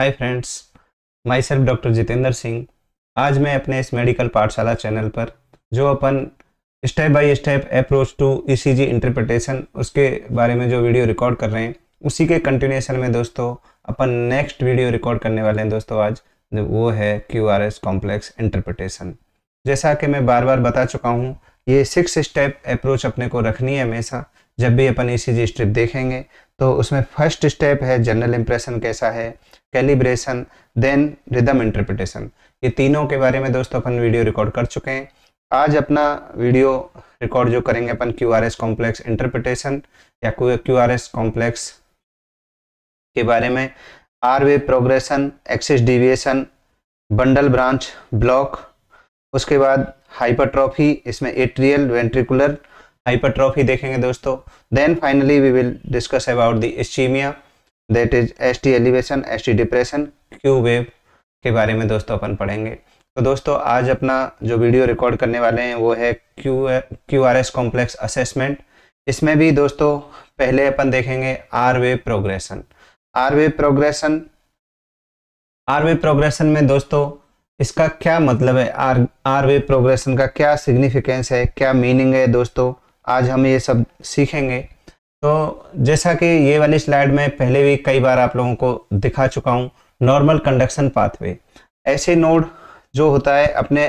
हाय friends myself doctor Jitendra Singh आज मैं अपने इस मेडिकल पाठशाला चैनल पर जो अपन step by step approach to ECG interpretation उसके बारे में जो वीडियो रिकॉर्ड कर रहे हैं उसी के कंटिन्यूएशन में दोस्तों अपन नेक्स्ट वीडियो रिकॉर्ड करने वाले हैं दोस्तों आज वो है Q R S complex interpretation जैसा कि मैं बार बार बता चुका हूँ ये सिक्स स्टेप अप्रोच अपने को रखनी है हमेशा जब भी अपन ई सी जी स्ट्रिप देखेंगे तो उसमें फर्स्ट स्टेप है जनरल इम्प्रेशन कैसा है कैलिब्रेशन देन रिदम इंटरप्रिटेशन ये तीनों के बारे में दोस्तों अपन वीडियो रिकॉर्ड कर चुके हैं आज अपना वीडियो रिकॉर्ड जो करेंगे अपन Q R S complex interpretation या क्यू आर एस कॉम्प्लेक्स के बारे में R wave progression axis deviation bundle branch block उसके बाद हाइपरट्रॉफी इसमें एट्रियल वेंट्रिकुलर हाइपरट्रॉफी देखेंगे दोस्तों we will discuss about discuss about that is S T ST S T depression Q wave के बारे में दोस्तों अपन पढ़ेंगे तो दोस्तों आज अपना जो वीडियो रिकॉर्ड करने वाले हैं वो है Q Q R S complex assessment इसमें भी दोस्तों पहले अपन देखेंगे R wave progression R wave progression R wave progression में दोस्तों इसका क्या मतलब है आर आर वे प्रोग्रेशन का क्या सिग्निफिकेंस है क्या मीनिंग है दोस्तों आज हम ये सब सीखेंगे तो जैसा कि ये वाली स्लाइड में पहले भी कई बार आप लोगों को दिखा चुका हूँ नॉर्मल कंडक्शन पाथवे ऐसे नोड जो होता है अपने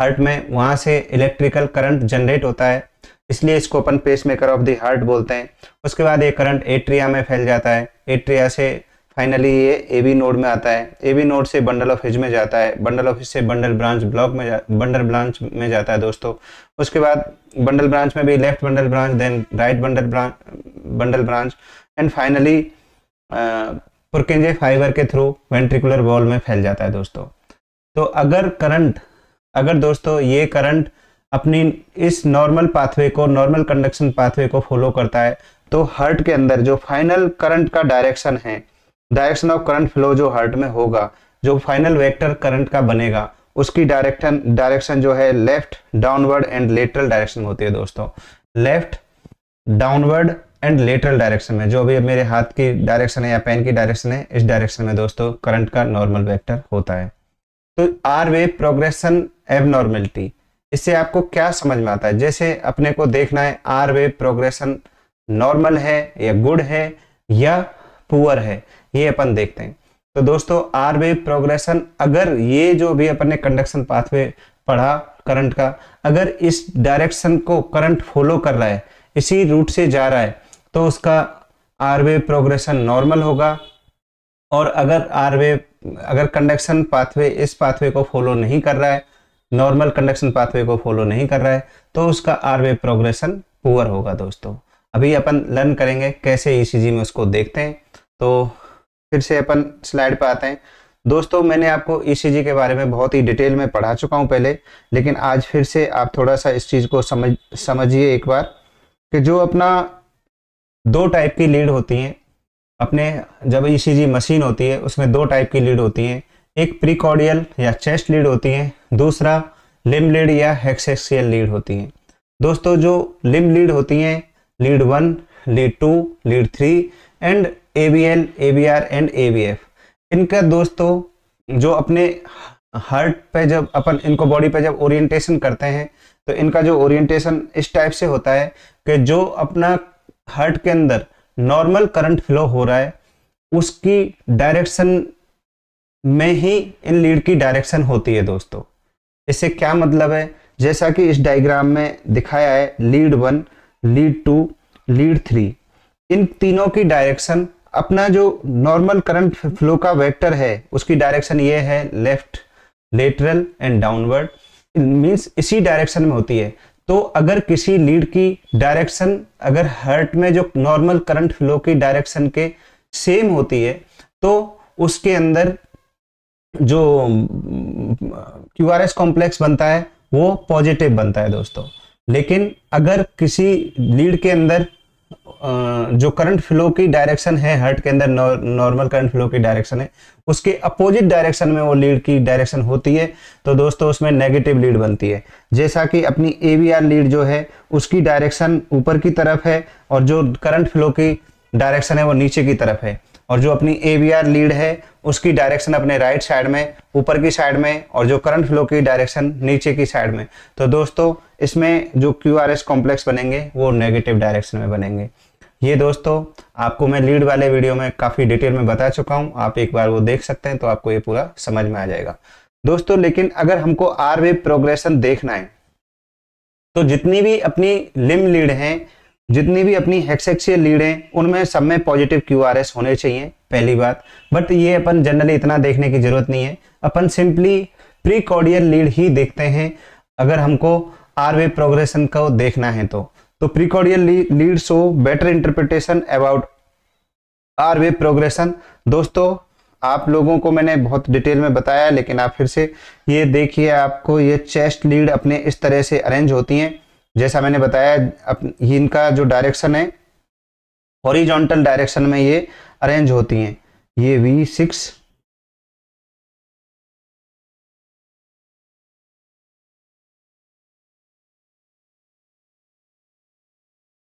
हार्ट में वहाँ से इलेक्ट्रिकल करंट जनरेट होता है इसलिए इसको अपन pacemaker of the heart बोलते हैं उसके बाद ये करंट एट्रिया में फैल जाता है एट्रिया से फाइनली ये ए बी नोड में आता है ए बी नोड से बंडल ऑफ हिज में जाता है बंडल ऑफ हिज से बंडल ब्रांच ब्लॉक में बंडल ब्रांच में जाता है दोस्तों उसके बाद बंडल ब्रांच में भी left bundle branch then right bundle branch bundle branch and finally Purkinje fibre के थ्रू वेंट्रिकुलर वॉल में फैल जाता है दोस्तों तो अगर करंट अगर दोस्तों ये करंट अपनी इस नॉर्मल पाथवे को नॉर्मल कंडक्शन पाथवे को फॉलो करता है तो हर्ट के अंदर जो फाइनल करंट का डायरेक्शन है डायरेक्शन ऑफ करंट फ्लो जो हार्ट में होगा जो फाइनल वेक्टर करंट का बनेगा उसकी डायरेक्शन डायरेक्शन जो है left downward and lateral direction होती है दोस्तों left downward and lateral direction में जो भी मेरे हाथ की डायरेक्शन है या पेन की डायरेक्शन है इस डायरेक्शन में दोस्तों करंट का नॉर्मल वेक्टर होता है तो आर वे प्रोग्रेशन एबनॉर्मेलिटी इससे आपको क्या समझ में आता है जैसे अपने को देखना है आर वे प्रोग्रेशन नॉर्मल है या गुड है या पुअर है ये अपन देखते हैं तो दोस्तों आर वेव प्रोग्रेशन अगर ये जो भी अपन ने कंडक्शन पाथवे पढ़ा करंट का अगर इस डायरेक्शन को करंट फॉलो कर रहा है इसी रूट से जा रहा है तो उसका आर वेव प्रोग्रेशन नॉर्मल होगा और अगर आर वेव अगर कंडक्शन पाथवे इस पाथवे को फॉलो नहीं कर रहा है नॉर्मल कंडक्शन पाथवे को फॉलो नहीं कर रहा है तो उसका आर वेव प्रोग्रेशन पुअर होगा दोस्तों अभी अपन लर्न करेंगे कैसे ईसीजी e में उसको देखते हैं तो फिर से अपन स्लाइड पर आते हैं दोस्तों मैंने आपको ईसीजी e के बारे में बहुत ही डिटेल में पढ़ा चुका हूं पहले लेकिन आज फिर से आप थोड़ा सा इस चीज़ को समझ समझिए एक बार कि जो अपना दो टाइप की लीड होती हैं अपने जब ईसीजी e मशीन होती है उसमें दो टाइप की लीड होती हैं एक प्रिकॉर्डियल या चेस्ट लीड होती है दूसरा लिम लीड या हेक्सेक्सियल लीड होती हैं दोस्तों जो लिम लीड होती हैं lead one lead two lead three and A V L A V R and A V F इनका दोस्तों जो अपने हार्ट पे जब अपन इनको बॉडी पे जब ओरिएंटेशन करते हैं तो इनका जो ओरिएंटेशन इस टाइप से होता है कि जो अपना हार्ट के अंदर नॉर्मल करंट फ्लो हो रहा है उसकी डायरेक्शन में ही इन लीड की डायरेक्शन होती है दोस्तों इससे क्या मतलब है जैसा कि इस डायग्राम में दिखाया है lead one lead two lead three इन तीनों की डायरेक्शन अपना जो नॉर्मल करंट फ्लो का वेक्टर है उसकी डायरेक्शन ये है left lateral and downward means इसी डायरेक्शन में होती है तो अगर किसी लीड की डायरेक्शन अगर हर्ट में जो नॉर्मल करंट फ्लो की डायरेक्शन के सेम होती है तो उसके अंदर जो क्यू आर एस कॉम्प्लेक्स बनता है वो पॉजिटिव बनता है दोस्तों लेकिन अगर किसी लीड के अंदर जो करंट फ्लो की डायरेक्शन है हर्ट के अंदर नॉर्मल करंट फ्लो की डायरेक्शन है उसके अपोजिट डायरेक्शन में वो लीड की डायरेक्शन होती है तो दोस्तों उसमें नेगेटिव लीड बनती है जैसा कि अपनी एवीआर लीड जो है उसकी डायरेक्शन ऊपर की तरफ है और जो करंट फ्लो की डायरेक्शन है वो नीचे की तरफ है और जो अपनी ए लीड है उसकी डायरेक्शन अपने राइट साइड में ऊपर की साइड में और जो करंट फ्लो की डायरेक्शन नीचे की साइड में तो दोस्तों इसमें जो क्यू कॉम्प्लेक्स बनेंगे वो नेगेटिव डायरेक्शन में बनेंगे ये दोस्तों आपको मैं लीड वाले वीडियो में काफ़ी डिटेल में बता चुका हूँ आप एक बार वो देख सकते हैं तो आपको ये पूरा समझ में आ जाएगा दोस्तों लेकिन अगर हमको आर वेव प्रोग्रेशन देखना है तो जितनी भी अपनी लिम लीड हैं जितनी भी अपनी हेक्सेक्सियल लीड हैं उनमें सब में पॉजिटिव क्यू होने चाहिए पहली बात बट ये अपन जनरली इतना देखने की जरूरत नहीं है अपन सिंपली प्री कॉर्डियल लीड ही देखते हैं अगर हमको आर वे प्रोग्रेशन को देखना है तो तो precordial lead so better interpretation about R wave progression दोस्तों आप लोगों को मैंने बहुत डिटेल में बताया लेकिन आप फिर से ये देखिए आपको ये चेस्ट लीड अपने इस तरह से अरेंज होती हैं जैसा मैंने बताया इनका जो डायरेक्शन है हॉरिजॉन्टल डायरेक्शन में ये अरेंज होती हैं ये वी सिक्स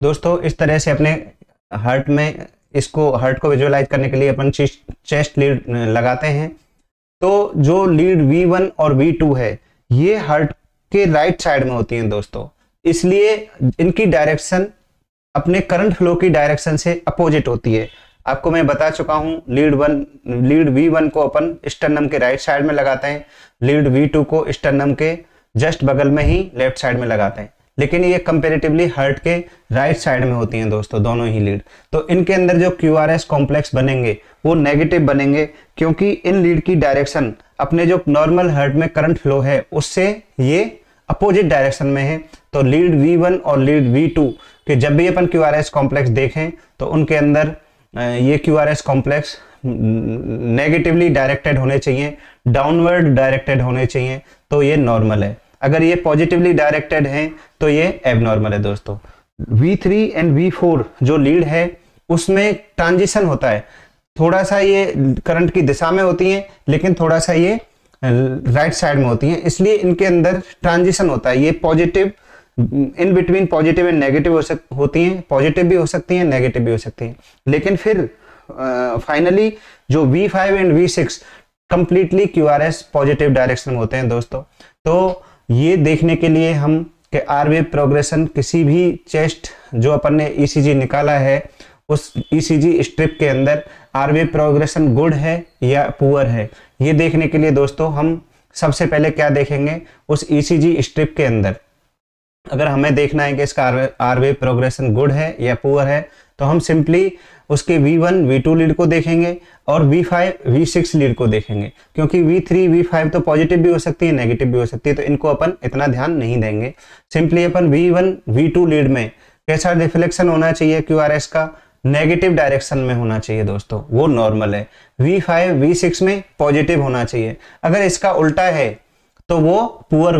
दोस्तों इस तरह से अपने हार्ट में इसको हार्ट को विजुअलाइज करने के लिए अपन चेस्ट लीड लगाते हैं तो जो लीड V1 और V2 है ये हार्ट के राइट साइड में होती हैं दोस्तों इसलिए इनकी डायरेक्शन अपने करंट फ्लो की डायरेक्शन से अपोजिट होती है आपको मैं बता चुका हूँ lead one lead V one को अपन स्टर्नम के राइट साइड में लगाते हैं लीड वी टू को स्टर्नम के जस्ट बगल में ही लेफ्ट साइड में लगाते हैं लेकिन ये कंपेरेटिवली हर्ट के राइट साइड में होती हैं दोस्तों दोनों ही लीड तो इनके अंदर जो क्यू आर एस कॉम्प्लेक्स बनेंगे वो नेगेटिव बनेंगे क्योंकि इन लीड की डायरेक्शन अपने जो नॉर्मल हर्ट में करंट फ्लो है उससे ये अपोजिट डायरेक्शन में है तो लीड V1 और लीड V2 कि जब भी अपन क्यू आर एस कॉम्प्लेक्स देखें तो उनके अंदर ये Q R S complex negatively directed होने चाहिए डाउनवर्ड डायरेक्टेड होने चाहिए तो ये नॉर्मल है अगर ये पॉजिटिवली डायरेक्टेड हैं तो ये एबनॉर्मल है दोस्तों V3 एंड फोर जो लीड है उसमें ट्रांजिशन होता है थोड़ा सा ये करंट की दिशा में होती है लेकिन थोड़ा सा ये राइट साइड में होती हैं इसलिए इनके अंदर ट्रांजिशन होता है ये positive in between positive and negative हो सक होती हैं पॉजिटिव भी हो सकती हैं नेगेटिव भी हो सकती हैं लेकिन फिर फाइनली uh, जो V five and V six completely Q R S positive direction में होते हैं दोस्तों तो ये देखने के लिए हम कि आर वेव प्रोग्रेशन किसी भी चेस्ट जो अपन ने ई e निकाला है उस ईसीजी e स्ट्रिप के अंदर आरवे प्रोग्रेशन गुड है या पुअर है ये देखने के लिए दोस्तों हम सबसे पहले क्या देखेंगे उस ईसीजी e स्ट्रिप के अंदर अगर हमें देखना है कि इसका आरवे प्रोग्रेशन गुड है या पुअर है तो हम सिंपली उसके V1, V2 लीड को देखेंगे और V5, V6 लीड को देखेंगे क्योंकि V3, V5 तो पॉजिटिव भी हो सकती है नेगेटिव भी हो सकती है तो इनको अपन इतना ध्यान नहीं देंगे सिंपली अपन V1, V2 लीड में कैसा रिफ्लेक्शन होना चाहिए क्यू का नेगेटिव डायरेक्शन में होना चाहिए दोस्तों वो नॉर्मल है V5 V6 में पॉजिटिव होना चाहिए अगर इसका उल्टा है तो वो पुअर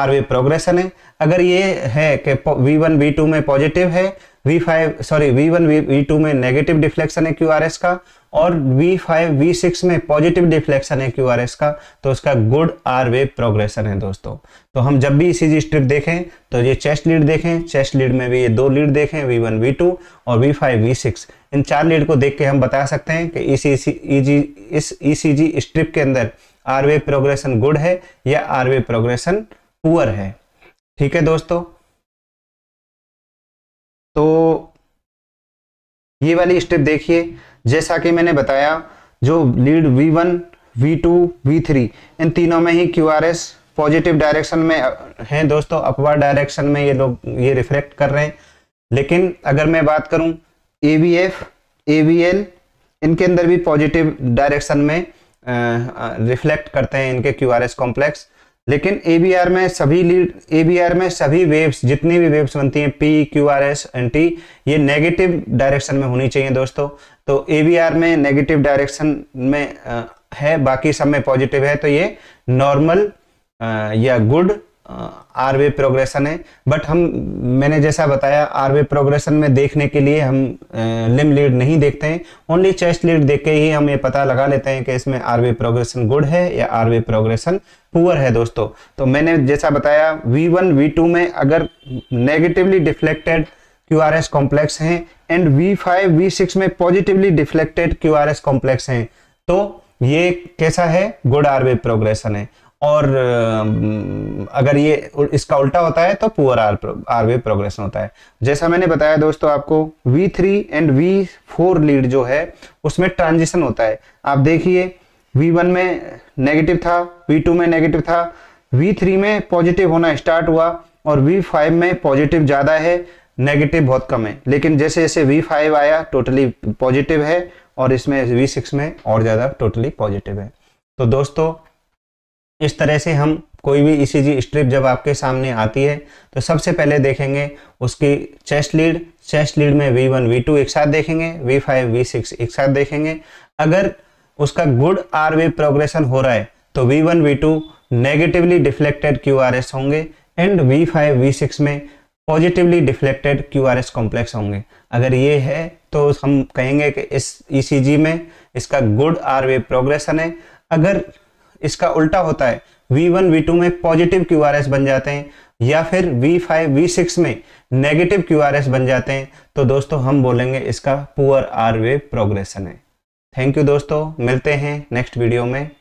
आरवे प्रोग्रेशन है अगर ये है कि V1 V2 में पॉजिटिव है V5 सॉरी V1 V2 में नेगेटिव डिफ्लेक्शन है QRS का और V5 V6 में पॉजिटिव डिफ्लेक्शन है QRS का तो उसका गुड आर वे प्रोग्रेशन है दोस्तों तो हम जब भी इसी स्ट्रिप देखें तो ये चेस्ट लीड देखें चेस्ट लीड में भी ये दो लीड देखें V1 V2 और V5 V6 इन चार लीड को देख के हम बता सकते हैं कि इस e इस ईसीजी स्ट्रिप के अंदर आर वे प्रोग्रेशन गुड है या आर वे प्रोग्रेशन पुअर है ठीक है दोस्तों तो ये वाली स्टेप देखिए जैसा कि मैंने बताया जो लीड V1, V2, V3 इन तीनों में ही QRS पॉजिटिव डायरेक्शन में हैं दोस्तों अपवार डायरेक्शन में ये लोग ये रिफ्लेक्ट कर रहे हैं लेकिन अगर मैं बात करूं A V F A V L इनके अंदर भी पॉजिटिव डायरेक्शन में रिफ्लेक्ट करते हैं इनके क्यू आर एस कॉम्प्लेक्स लेकिन ए में सभी लीड ए में सभी वेव्स जितनी भी वेव्स बनती हैं P Q R S and T ये नेगेटिव डायरेक्शन में होनी चाहिए दोस्तों तो ए में नेगेटिव डायरेक्शन में है बाकी सब में पॉजिटिव है तो ये नॉर्मल या गुड आर वे प्रोग्रेशन है बट हम मैंने जैसा बताया आर वे प्रोग्रेशन में देखने के लिए हम लिम लीड नहीं देखते हैं ओनली चेस्ट लीड देख के ही हम ये पता लगा लेते हैं कि इसमें आर वे प्रोग्रेशन गुड है या आर वे प्रोग्रेशन पुअर है दोस्तों तो मैंने जैसा बताया वी वन वी टू में अगर negatively deflected Q R S complex हैं and V five V six में positively deflected Q R S complex हैं तो ये कैसा है गुड आर वे प्रोग्रेशन है और अगर ये इसका उल्टा होता है तो poor R R wave progression होता है जैसा मैंने बताया दोस्तों आपको V3 एंड V4 लीड जो है उसमें ट्रांजिशन होता है आप देखिए V1 में नेगेटिव था V2 में नेगेटिव था V3 में पॉजिटिव होना स्टार्ट हुआ और V5 में पॉजिटिव ज़्यादा है नेगेटिव बहुत कम है लेकिन जैसे जैसे V5 आया टोटली पॉजिटिव है और इसमें V6 में और ज़्यादा टोटली पॉजिटिव है तो दोस्तों इस तरह से हम कोई भी जी e स्ट्रिप जब आपके सामने आती है तो सबसे पहले देखेंगे उसकी चेस्ट लीड चेस्ट लीड में वी वन वी टू एक साथ देखेंगे वी फाइव वी सिक्स एक साथ देखेंगे अगर उसका गुड आर वे प्रोग्रेशन हो रहा है तो V one V two negatively deflected Q R S होंगे and V five V six में positively deflected Q R S complex होंगे अगर ये है तो हम कहेंगे कि इस ई सी जी में इसका गुड आर वे प्रोग्रेशन है अगर इसका उल्टा होता है V1 V2 में पॉजिटिव क्यू बन जाते हैं या फिर V5 V6 में नेगेटिव क्यू बन जाते हैं तो दोस्तों हम बोलेंगे इसका पुअर आर वे प्रोग्रेशन है थैंक यू दोस्तों मिलते हैं नेक्स्ट वीडियो में